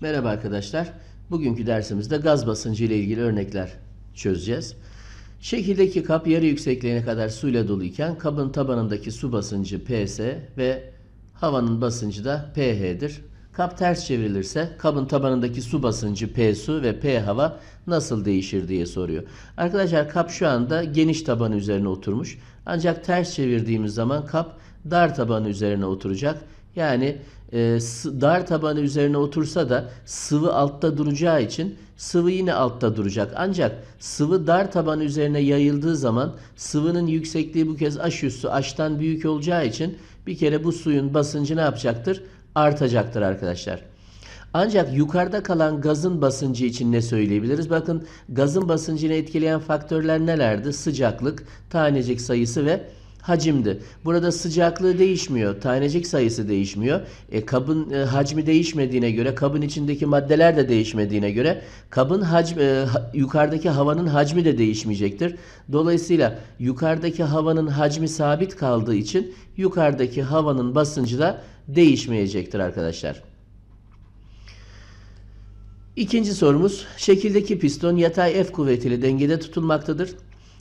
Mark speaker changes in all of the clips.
Speaker 1: Merhaba arkadaşlar. Bugünkü dersimizde gaz basıncı ile ilgili örnekler çözeceğiz. Şekildeki kap yarı yüksekliğine kadar suyla doluyken kabın tabanındaki su basıncı PS ve havanın basıncı da PH'dir. Kap ters çevrilirse kabın tabanındaki su basıncı P su ve P hava nasıl değişir diye soruyor. Arkadaşlar kap şu anda geniş tabanı üzerine oturmuş. Ancak ters çevirdiğimiz zaman kap dar tabanı üzerine oturacak yani e, dar tabanı üzerine otursa da sıvı altta duracağı için sıvı yine altta duracak. Ancak sıvı dar tabanı üzerine yayıldığı zaman sıvının yüksekliği bu kez aş üstü aştan büyük olacağı için bir kere bu suyun basıncı ne yapacaktır? Artacaktır arkadaşlar. Ancak yukarıda kalan gazın basıncı için ne söyleyebiliriz? Bakın gazın basıncını etkileyen faktörler nelerdi? Sıcaklık, tanecik sayısı ve hacimdi. Burada sıcaklığı değişmiyor, tanecik sayısı değişmiyor. E, kabın e, hacmi değişmediğine göre, kabın içindeki maddeler de değişmediğine göre kabın hacmi e, ha, yukarıdaki havanın hacmi de değişmeyecektir. Dolayısıyla yukarıdaki havanın hacmi sabit kaldığı için yukarıdaki havanın basıncı da değişmeyecektir arkadaşlar. İkinci sorumuz, şekildeki piston yatay F kuvvetiyle dengede tutulmaktadır.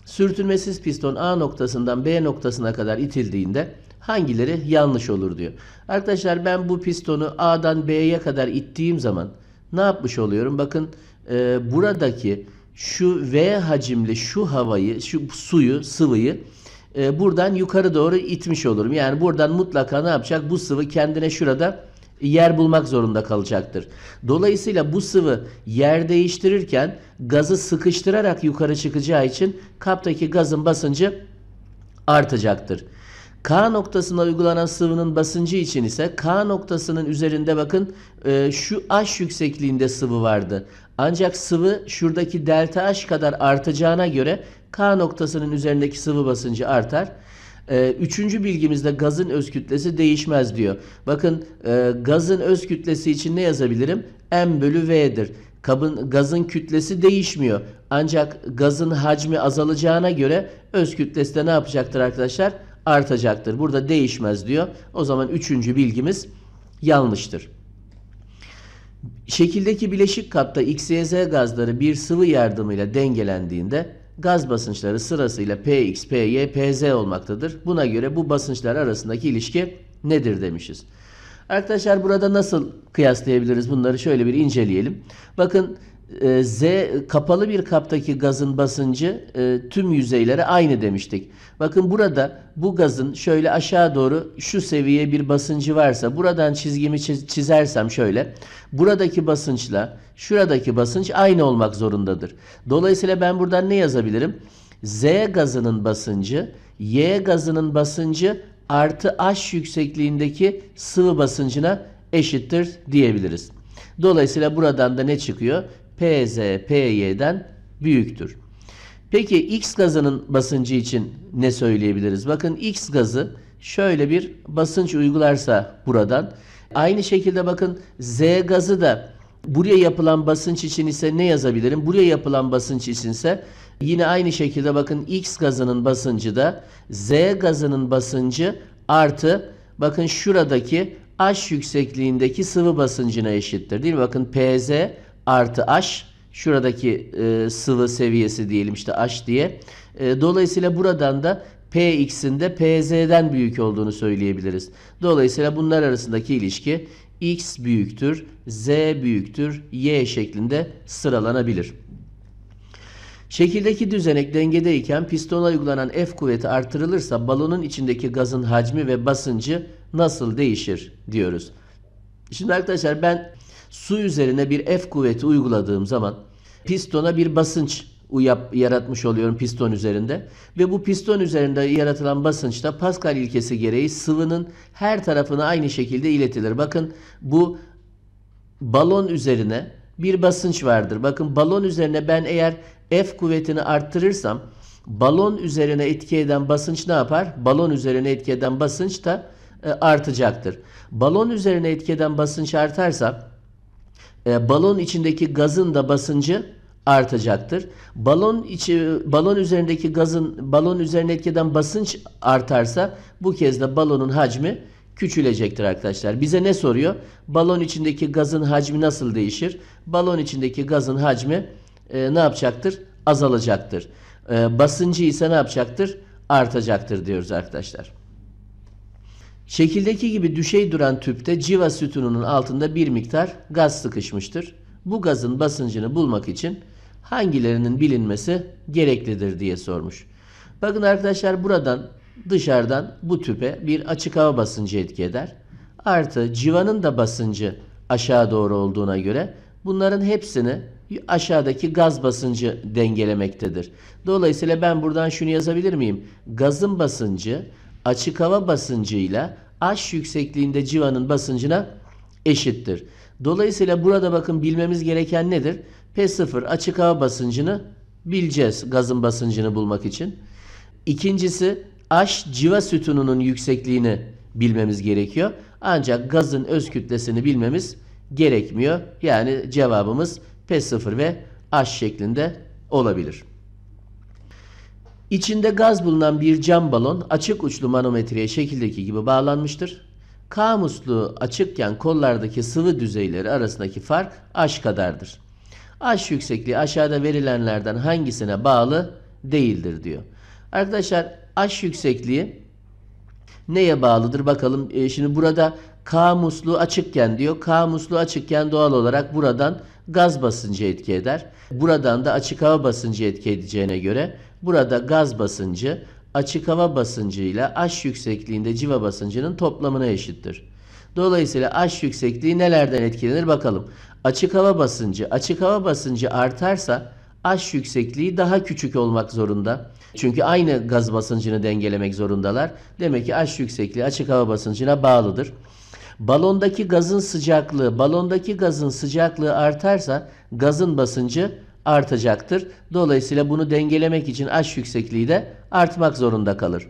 Speaker 1: Sürtünmesiz piston A noktasından B noktasına kadar itildiğinde hangileri yanlış olur diyor. Arkadaşlar ben bu pistonu A'dan B'ye kadar ittiğim zaman ne yapmış oluyorum? Bakın e, buradaki şu V hacimli şu havayı, şu suyu, sıvıyı e, buradan yukarı doğru itmiş olurum. Yani buradan mutlaka ne yapacak? Bu sıvı kendine şurada yer bulmak zorunda kalacaktır. Dolayısıyla bu sıvı yer değiştirirken gazı sıkıştırarak yukarı çıkacağı için kaptaki gazın basıncı artacaktır. K noktasına uygulanan sıvının basıncı için ise K noktasının üzerinde bakın e, şu H yüksekliğinde sıvı vardı. Ancak sıvı şuradaki delta H kadar artacağına göre K noktasının üzerindeki sıvı basıncı artar. E, üçüncü bilgimizde gazın öz kütlesi değişmez diyor. Bakın e, gazın öz kütlesi için ne yazabilirim? M bölü V'dir. Kabın, gazın kütlesi değişmiyor. Ancak gazın hacmi azalacağına göre öz kütlesi de ne yapacaktır arkadaşlar? Artacaktır. Burada değişmez diyor. O zaman üçüncü bilgimiz yanlıştır. Şekildeki bileşik kapta X, Y, Z gazları bir sıvı yardımıyla dengelendiğinde Gaz basınçları sırasıyla Px, Py, Pz olmaktadır. Buna göre bu basınçlar arasındaki ilişki nedir demişiz. Arkadaşlar burada nasıl kıyaslayabiliriz bunları şöyle bir inceleyelim. Bakın ee, Z kapalı bir kaptaki gazın basıncı e, tüm yüzeylere aynı demiştik. Bakın burada bu gazın şöyle aşağı doğru şu seviye bir basıncı varsa buradan çizgimi çizersem şöyle buradaki basınçla şuradaki basınç aynı olmak zorundadır. Dolayısıyla ben buradan ne yazabilirim? Z gazının basıncı Y gazının basıncı artı H yüksekliğindeki sıvı basıncına eşittir diyebiliriz. Dolayısıyla buradan da ne çıkıyor? PZ, PY'den büyüktür. Peki X gazının basıncı için ne söyleyebiliriz? Bakın X gazı şöyle bir basınç uygularsa buradan. Aynı şekilde bakın Z gazı da buraya yapılan basınç için ise ne yazabilirim? Buraya yapılan basınç için ise yine aynı şekilde bakın X gazının basıncı da Z gazının basıncı artı bakın şuradaki H yüksekliğindeki sıvı basıncına eşittir. Değil mi? Bakın PZ artı H şuradaki e, sıvı seviyesi diyelim işte H diye. E, dolayısıyla buradan da Px'in de Pz'den büyük olduğunu söyleyebiliriz. Dolayısıyla bunlar arasındaki ilişki X büyüktür, Z büyüktür, Y şeklinde sıralanabilir. Şekildeki düzenek dengedeyken pistona uygulanan F kuvveti artırılırsa balonun içindeki gazın hacmi ve basıncı nasıl değişir diyoruz. Şimdi arkadaşlar ben Su üzerine bir F kuvveti uyguladığım zaman pistona bir basınç uyap, yaratmış oluyorum piston üzerinde. Ve bu piston üzerinde yaratılan basınçta Pascal ilkesi gereği sıvının her tarafına aynı şekilde iletilir. Bakın bu balon üzerine bir basınç vardır. Bakın balon üzerine ben eğer F kuvvetini arttırırsam balon üzerine etki eden basınç ne yapar? Balon üzerine etki eden basınç da e, artacaktır. Balon üzerine etki eden basınç artarsa e, balon içindeki gazın da basıncı artacaktır. Balon içi balon üzerindeki gazın balon üzerine etkeden basınç artarsa bu kez de balonun hacmi küçülecektir arkadaşlar. Bize ne soruyor? Balon içindeki gazın hacmi nasıl değişir? Balon içindeki gazın hacmi e, ne yapacaktır? Azalacaktır. E, basıncı ise ne yapacaktır? Artacaktır diyoruz arkadaşlar. Şekildeki gibi düşey duran tüpte civa sütununun altında bir miktar gaz sıkışmıştır. Bu gazın basıncını bulmak için hangilerinin bilinmesi gereklidir diye sormuş. Bakın arkadaşlar buradan dışarıdan bu tüpe bir açık hava basıncı etki eder. Artı civanın da basıncı aşağı doğru olduğuna göre bunların hepsini aşağıdaki gaz basıncı dengelemektedir. Dolayısıyla ben buradan şunu yazabilir miyim? Gazın basıncı açık hava basıncıyla H yüksekliğinde civanın basıncına eşittir. Dolayısıyla burada bakın bilmemiz gereken nedir? P0 açık hava basıncını bileceğiz gazın basıncını bulmak için. İkincisi H civa sütununun yüksekliğini bilmemiz gerekiyor. Ancak gazın öz kütlesini bilmemiz gerekmiyor. Yani cevabımız P0 ve H şeklinde olabilir. İçinde gaz bulunan bir cam balon açık uçlu manometreye şekildeki gibi bağlanmıştır. K musluğu açıkken kollardaki sıvı düzeyleri arasındaki fark H kadardır. H yüksekliği aşağıda verilenlerden hangisine bağlı değildir diyor. Arkadaşlar aş yüksekliği neye bağlıdır bakalım. E, şimdi burada K musluğu açıkken diyor. K musluğu açıkken doğal olarak buradan gaz basıncı etki eder. Buradan da açık hava basıncı etki edeceğine göre Burada gaz basıncı açık hava basıncı ile aş yüksekliğinde civa basıncının toplamına eşittir. Dolayısıyla aş yüksekliği nelerden etkilenir bakalım. Açık hava basıncı, açık hava basıncı artarsa aş yüksekliği daha küçük olmak zorunda. Çünkü aynı gaz basıncını dengelemek zorundalar. Demek ki aş yüksekliği açık hava basıncına bağlıdır. Balondaki gazın sıcaklığı, balondaki gazın sıcaklığı artarsa gazın basıncı artacaktır. Dolayısıyla bunu dengelemek için aş yüksekliği de artmak zorunda kalır.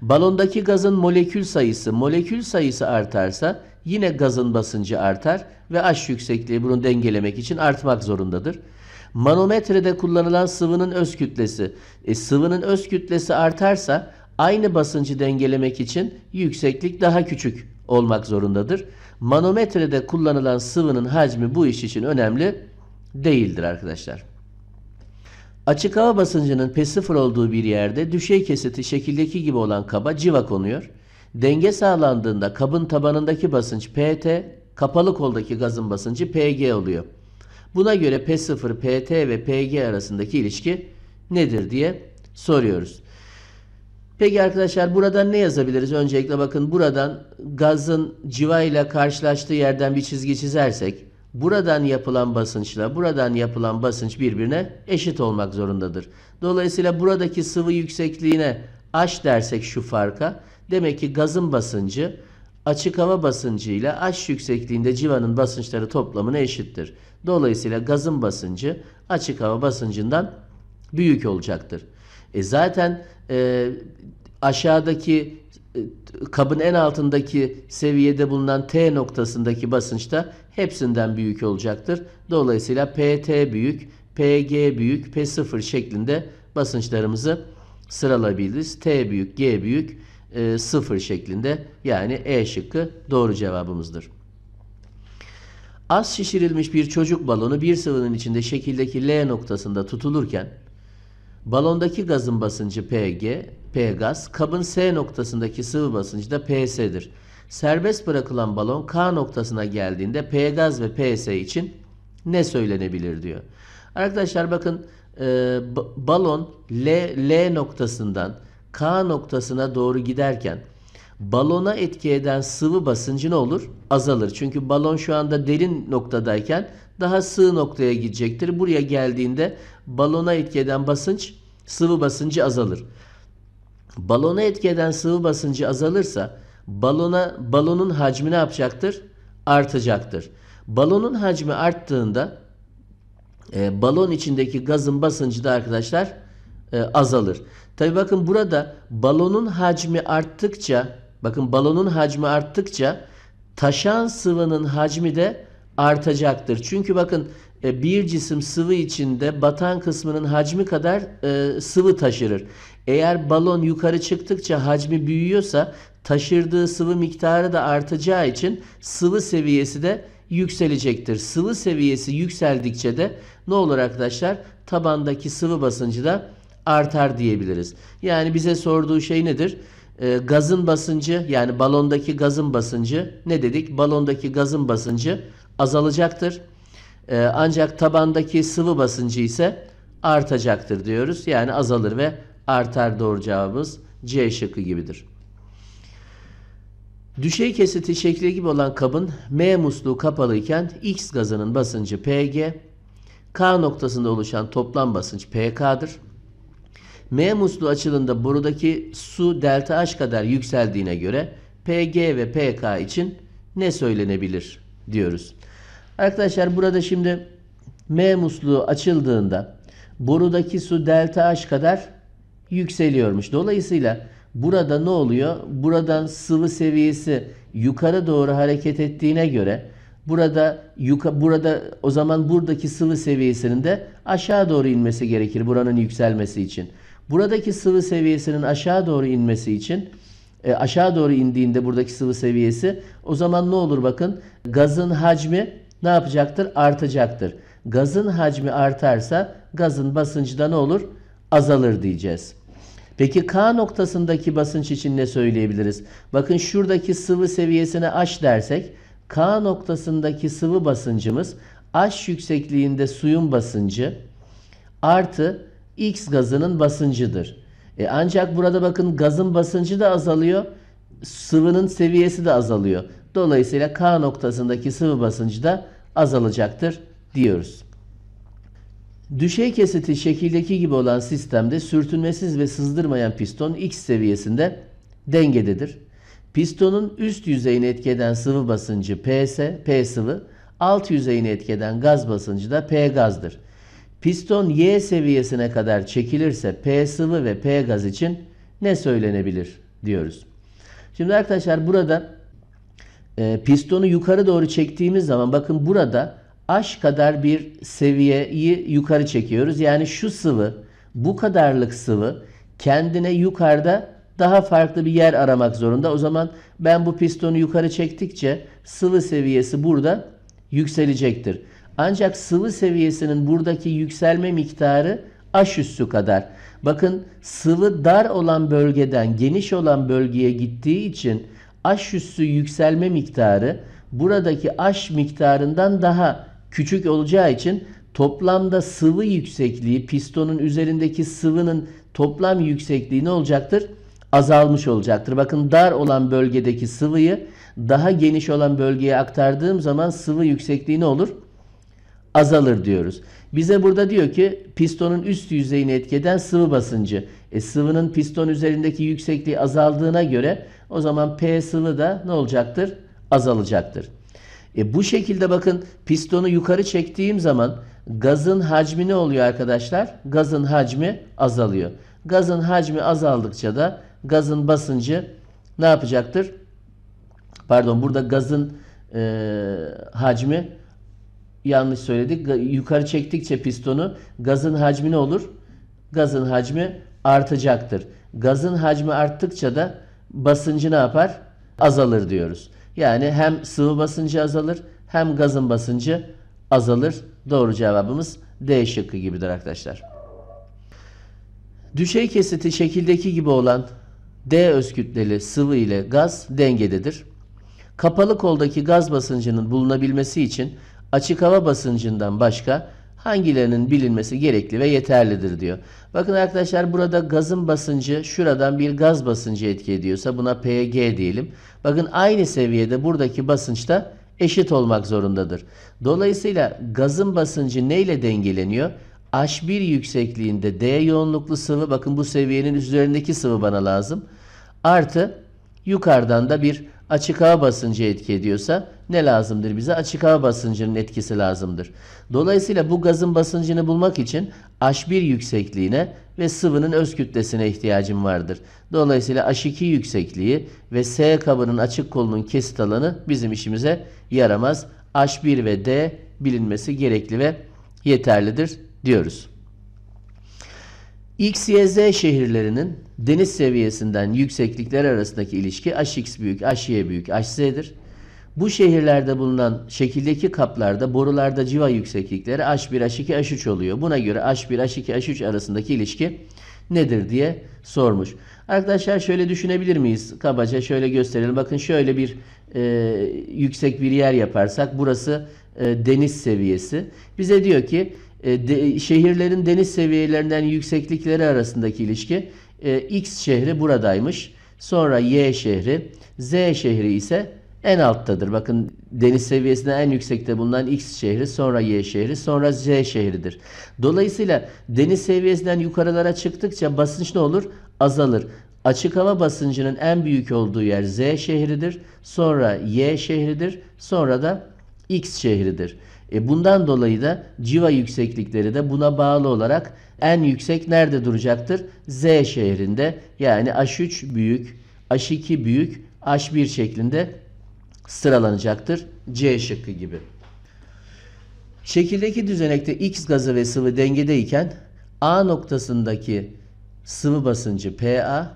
Speaker 1: Balondaki gazın molekül sayısı, molekül sayısı artarsa yine gazın basıncı artar ve aş yüksekliği bunu dengelemek için artmak zorundadır. Manometrede kullanılan sıvının öz kütlesi, e, sıvının öz kütlesi artarsa aynı basıncı dengelemek için yükseklik daha küçük olmak zorundadır. Manometrede kullanılan sıvının hacmi bu iş için önemli değildir arkadaşlar. Açık hava basıncının P0 olduğu bir yerde düşey kesiti şekildeki gibi olan kaba civa konuyor. Denge sağlandığında kabın tabanındaki basınç PT, kapalı koldaki gazın basıncı PG oluyor. Buna göre P0, PT ve PG arasındaki ilişki nedir diye soruyoruz. Peki arkadaşlar buradan ne yazabiliriz? Öncelikle bakın buradan gazın civa ile karşılaştığı yerden bir çizgi çizersek buradan yapılan basınçla buradan yapılan basınç birbirine eşit olmak zorundadır. Dolayısıyla buradaki sıvı yüksekliğine H dersek şu farka demek ki gazın basıncı açık hava basıncı ile H yüksekliğinde civanın basınçları toplamına eşittir. Dolayısıyla gazın basıncı açık hava basıncından büyük olacaktır. E zaten e, aşağıdaki e, kabın en altındaki seviyede bulunan T noktasındaki basınçta hepsinden büyük olacaktır. Dolayısıyla PT büyük, PG büyük, P0 şeklinde basınçlarımızı sıralabiliriz. T büyük, G büyük, e, 0 şeklinde yani E şıkkı doğru cevabımızdır. Az şişirilmiş bir çocuk balonu bir sıvının içinde şekildeki L noktasında tutulurken balondaki gazın basıncı PG, P gaz, kabın S noktasındaki sıvı basıncı da PS'dir. Serbest bırakılan balon K noktasına geldiğinde P gaz ve PS için ne söylenebilir diyor. Arkadaşlar bakın e, balon L, L noktasından K noktasına doğru giderken balona etki eden sıvı basıncı ne olur? Azalır. Çünkü balon şu anda derin noktadayken daha sığ noktaya gidecektir. Buraya geldiğinde balona etki eden basınç sıvı basıncı azalır. Balona etki eden sıvı basıncı azalırsa balona balonun hacmi ne yapacaktır? Artacaktır. Balonun hacmi arttığında e, balon içindeki gazın basıncı da arkadaşlar e, azalır. Tabi bakın burada balonun hacmi arttıkça bakın balonun hacmi arttıkça taşan sıvının hacmi de artacaktır. Çünkü bakın e, bir cisim sıvı içinde batan kısmının hacmi kadar e, sıvı taşırır. Eğer balon yukarı çıktıkça hacmi büyüyorsa taşırdığı sıvı miktarı da artacağı için sıvı seviyesi de yükselecektir. Sıvı seviyesi yükseldikçe de ne olur arkadaşlar? Tabandaki sıvı basıncı da artar diyebiliriz. Yani bize sorduğu şey nedir? E, gazın basıncı yani balondaki gazın basıncı ne dedik? Balondaki gazın basıncı azalacaktır. E, ancak tabandaki sıvı basıncı ise artacaktır diyoruz. Yani azalır ve artar doğru cevabımız C şıkkı gibidir. Düşey kesiti şekli gibi olan kabın M musluğu kapalı iken X gazının basıncı PG, K noktasında oluşan toplam basınç PK'dır. M musluğu açılında borudaki su delta H kadar yükseldiğine göre PG ve PK için ne söylenebilir diyoruz. Arkadaşlar burada şimdi M musluğu açıldığında borudaki su delta H kadar yükseliyormuş. Dolayısıyla burada ne oluyor? Buradan sıvı seviyesi yukarı doğru hareket ettiğine göre burada yuka, burada o zaman buradaki sıvı seviyesinin de aşağı doğru inmesi gerekir buranın yükselmesi için. Buradaki sıvı seviyesinin aşağı doğru inmesi için e, aşağı doğru indiğinde buradaki sıvı seviyesi o zaman ne olur bakın gazın hacmi ne yapacaktır? Artacaktır. Gazın hacmi artarsa gazın basıncı da ne olur? Azalır diyeceğiz. Peki K noktasındaki basınç için ne söyleyebiliriz? Bakın şuradaki sıvı seviyesine H dersek K noktasındaki sıvı basıncımız H yüksekliğinde suyun basıncı artı X gazının basıncıdır. E ancak burada bakın gazın basıncı da azalıyor, sıvının seviyesi de azalıyor. Dolayısıyla K noktasındaki sıvı basıncı da azalacaktır diyoruz. Düşey kesiti şekildeki gibi olan sistemde sürtünmesiz ve sızdırmayan piston X seviyesinde dengededir. Pistonun üst yüzeyini etkeden sıvı basıncı P ise P sıvı, alt yüzeyini etkeden gaz basıncı da P gazdır. Piston Y seviyesine kadar çekilirse P sıvı ve P gaz için ne söylenebilir diyoruz. Şimdi arkadaşlar burada e, pistonu yukarı doğru çektiğimiz zaman bakın burada aş kadar bir seviyeyi yukarı çekiyoruz. Yani şu sıvı bu kadarlık sıvı kendine yukarıda daha farklı bir yer aramak zorunda. O zaman ben bu pistonu yukarı çektikçe sıvı seviyesi burada yükselecektir. Ancak sıvı seviyesinin buradaki yükselme miktarı aş üssü kadar. Bakın sıvı dar olan bölgeden geniş olan bölgeye gittiği için aş üssü yükselme miktarı buradaki aş miktarından daha küçük olacağı için toplamda sıvı yüksekliği pistonun üzerindeki sıvının toplam yüksekliği ne olacaktır? Azalmış olacaktır. Bakın dar olan bölgedeki sıvıyı daha geniş olan bölgeye aktardığım zaman sıvı yüksekliği ne olur? Azalır diyoruz. Bize burada diyor ki pistonun üst yüzeyini etkeden sıvı basıncı. E, sıvının piston üzerindeki yüksekliği azaldığına göre o zaman P sıvı da ne olacaktır? Azalacaktır. E bu şekilde bakın pistonu yukarı çektiğim zaman gazın hacmi ne oluyor arkadaşlar? Gazın hacmi azalıyor. Gazın hacmi azaldıkça da gazın basıncı ne yapacaktır? Pardon burada gazın e, hacmi yanlış söyledik. Yukarı çektikçe pistonu gazın hacmi ne olur? Gazın hacmi artacaktır. Gazın hacmi arttıkça da basıncı ne yapar? Azalır diyoruz. Yani hem sıvı basıncı azalır hem gazın basıncı azalır. Doğru cevabımız D şıkkı gibidir arkadaşlar. Düşey kesiti şekildeki gibi olan D öz kütleli sıvı ile gaz dengededir. Kapalı koldaki gaz basıncının bulunabilmesi için açık hava basıncından başka hangilerinin bilinmesi gerekli ve yeterlidir diyor. Bakın arkadaşlar burada gazın basıncı şuradan bir gaz basıncı etki ediyorsa buna PG diyelim. Bakın aynı seviyede buradaki basınçta eşit olmak zorundadır. Dolayısıyla gazın basıncı neyle dengeleniyor? H1 yüksekliğinde D yoğunluklu sıvı bakın bu seviyenin üzerindeki sıvı bana lazım. Artı yukarıdan da bir açık hava basıncı etki ediyorsa ne lazımdır bize? Açık hava basıncının etkisi lazımdır. Dolayısıyla bu gazın basıncını bulmak için H1 yüksekliğine ve sıvının öz kütlesine ihtiyacım vardır. Dolayısıyla H2 yüksekliği ve S kabının açık kolunun kesit alanı bizim işimize yaramaz. H1 ve D bilinmesi gerekli ve yeterlidir diyoruz. X, Y, Z şehirlerinin deniz seviyesinden yükseklikler arasındaki ilişki Hx büyük, Hy büyük, Hz'dir. Bu şehirlerde bulunan şekildeki kaplarda, borularda civa yükseklikleri H1, H2, H3 oluyor. Buna göre H1, H2, H3 arasındaki ilişki nedir diye sormuş. Arkadaşlar şöyle düşünebilir miyiz? Kabaca şöyle gösterelim. Bakın şöyle bir e, yüksek bir yer yaparsak burası e, deniz seviyesi. Bize diyor ki e, de, şehirlerin deniz seviyelerinden yükseklikleri arasındaki ilişki e, X şehri buradaymış. Sonra Y şehri, Z şehri ise en alttadır. Bakın deniz seviyesine en yüksekte bulunan X şehri, sonra Y şehri, sonra Z şehridir. Dolayısıyla deniz seviyesinden yukarılara çıktıkça basınç ne olur? Azalır. Açık hava basıncının en büyük olduğu yer Z şehridir, sonra Y şehridir, sonra da X şehridir. E bundan dolayı da civa yükseklikleri de buna bağlı olarak en yüksek nerede duracaktır? Z şehrinde yani H3 büyük, H2 büyük, H1 şeklinde sıralanacaktır. C şıkkı gibi. Şekildeki düzenekte X gazı ve sıvı dengedeyken A noktasındaki sıvı basıncı PA,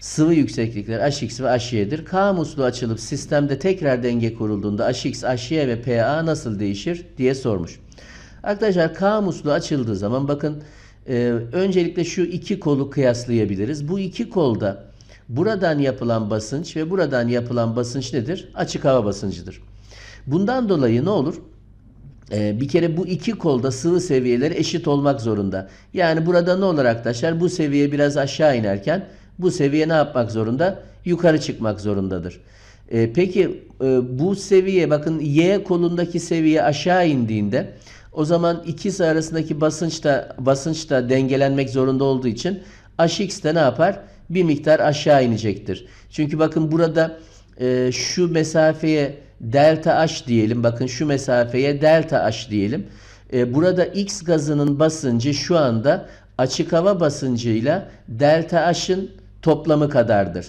Speaker 1: sıvı yükseklikler Hx ve H'yedir. K musluğu açılıp sistemde tekrar denge kurulduğunda Hx, H'ye ve PA nasıl değişir diye sormuş. Arkadaşlar K musluğu açıldığı zaman bakın e, öncelikle şu iki kolu kıyaslayabiliriz. Bu iki kolda buradan yapılan basınç ve buradan yapılan basınç nedir? Açık hava basıncıdır. Bundan dolayı ne olur? E, bir kere bu iki kolda sıvı seviyeleri eşit olmak zorunda. Yani burada ne olur arkadaşlar? Bu seviye biraz aşağı inerken bu seviye ne yapmak zorunda? Yukarı çıkmak zorundadır. E, peki e, bu seviye bakın Y kolundaki seviye aşağı indiğinde o zaman ikisi arasındaki basınç da, basınç da dengelenmek zorunda olduğu için HX de ne yapar? Bir miktar aşağı inecektir. Çünkü bakın burada e, şu mesafeye delta H diyelim. Bakın şu mesafeye delta H diyelim. E, burada X gazının basıncı şu anda açık hava basıncıyla delta H'ın toplamı kadardır.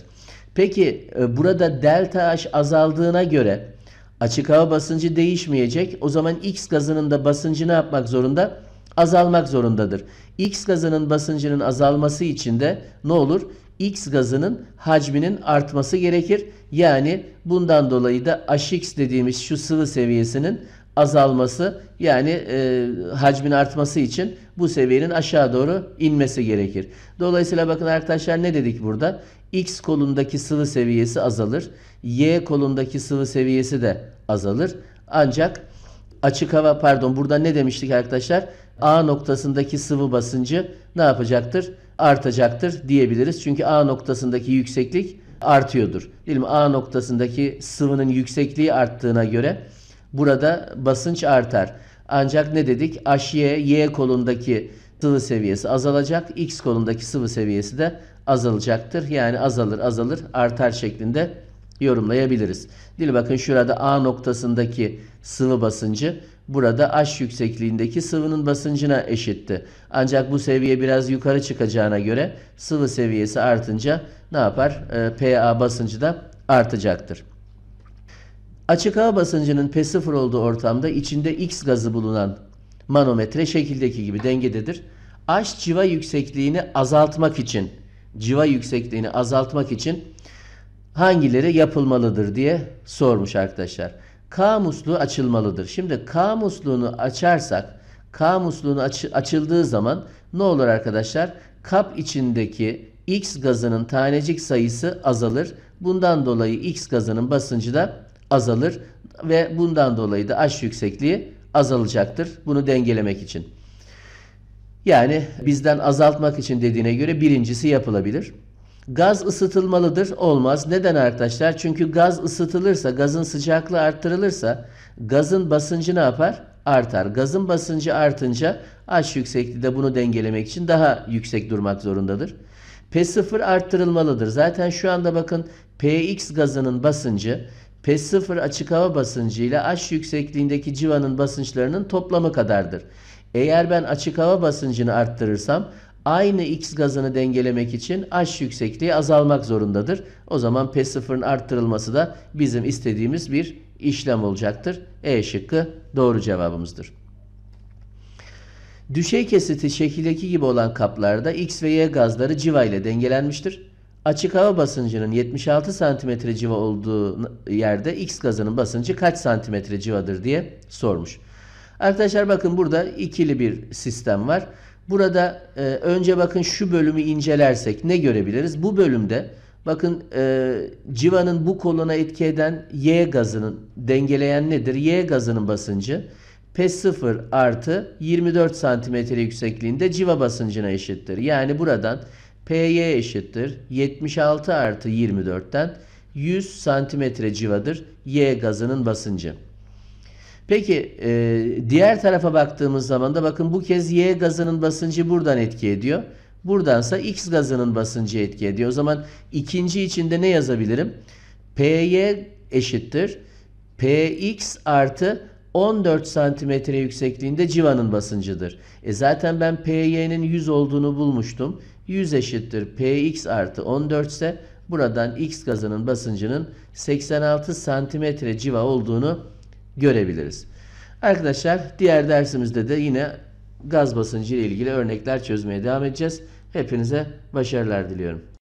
Speaker 1: Peki e, burada delta H azaldığına göre açık hava basıncı değişmeyecek. O zaman X gazının da basıncı ne yapmak zorunda? Azalmak zorundadır. X gazının basıncının azalması için de ne olur? X gazının hacminin artması gerekir. Yani bundan dolayı da HX dediğimiz şu sıvı seviyesinin azalması yani e, hacmin artması için bu seviyenin aşağı doğru inmesi gerekir. Dolayısıyla bakın arkadaşlar ne dedik burada? X kolundaki sıvı seviyesi azalır. Y kolundaki sıvı seviyesi de azalır. Ancak açık hava pardon burada ne demiştik arkadaşlar? A noktasındaki sıvı basıncı ne yapacaktır? Artacaktır diyebiliriz. Çünkü A noktasındaki yükseklik artıyordur. Değil mi? A noktasındaki sıvının yüksekliği arttığına göre Burada basınç artar. Ancak ne dedik? Aşiye Y kolundaki sıvı seviyesi azalacak. X kolundaki sıvı seviyesi de azalacaktır. Yani azalır azalır artar şeklinde yorumlayabiliriz. Dil bakın şurada A noktasındaki sıvı basıncı burada AŞ yüksekliğindeki sıvının basıncına eşitti. Ancak bu seviye biraz yukarı çıkacağına göre sıvı seviyesi artınca ne yapar? E, ee, PA basıncı da artacaktır. Açık hava basıncının P0 olduğu ortamda içinde X gazı bulunan manometre şekildeki gibi dengededir. Aş civa yüksekliğini azaltmak için civa yüksekliğini azaltmak için hangileri yapılmalıdır diye sormuş arkadaşlar. K musluğu açılmalıdır. Şimdi K musluğunu açarsak K musluğunu aç açıldığı zaman ne olur arkadaşlar? Kap içindeki X gazının tanecik sayısı azalır. Bundan dolayı X gazının basıncı da azalır ve bundan dolayı da aş yüksekliği azalacaktır. Bunu dengelemek için. Yani bizden azaltmak için dediğine göre birincisi yapılabilir. Gaz ısıtılmalıdır. Olmaz. Neden arkadaşlar? Çünkü gaz ısıtılırsa, gazın sıcaklığı arttırılırsa gazın basıncı ne yapar? Artar. Gazın basıncı artınca aş yüksekliği de bunu dengelemek için daha yüksek durmak zorundadır. P0 arttırılmalıdır. Zaten şu anda bakın PX gazının basıncı P 0 açık hava basıncı ile H yüksekliğindeki civanın basınçlarının toplamı kadardır. Eğer ben açık hava basıncını arttırırsam aynı X gazını dengelemek için H yüksekliği azalmak zorundadır. O zaman P0'ın arttırılması da bizim istediğimiz bir işlem olacaktır. E şıkkı doğru cevabımızdır. Düşey kesiti şekildeki gibi olan kaplarda X ve Y gazları civa ile dengelenmiştir açık hava basıncının 76 santimetre civa olduğu yerde X gazının basıncı kaç santimetre civadır diye sormuş. Arkadaşlar bakın burada ikili bir sistem var. Burada e, önce bakın şu bölümü incelersek ne görebiliriz? Bu bölümde bakın e, civanın bu koluna etki eden Y gazının dengeleyen nedir? Y gazının basıncı P0 artı 24 santimetre yüksekliğinde civa basıncına eşittir. Yani buradan PY eşittir 76 artı 24'ten 100 santimetre civadır Y gazının basıncı. Peki e, diğer tarafa baktığımız zaman da bakın bu kez Y gazının basıncı buradan etki ediyor. Buradansa X gazının basıncı etki ediyor. O zaman ikinci içinde ne yazabilirim? PY eşittir. PX artı 14 santimetre yüksekliğinde civanın basıncıdır. E zaten ben PY'nin 100 olduğunu bulmuştum. 100 eşittir Px artı 14 ise buradan X gazının basıncının 86 santimetre civa olduğunu görebiliriz. Arkadaşlar diğer dersimizde de yine gaz basıncı ile ilgili örnekler çözmeye devam edeceğiz. Hepinize başarılar diliyorum.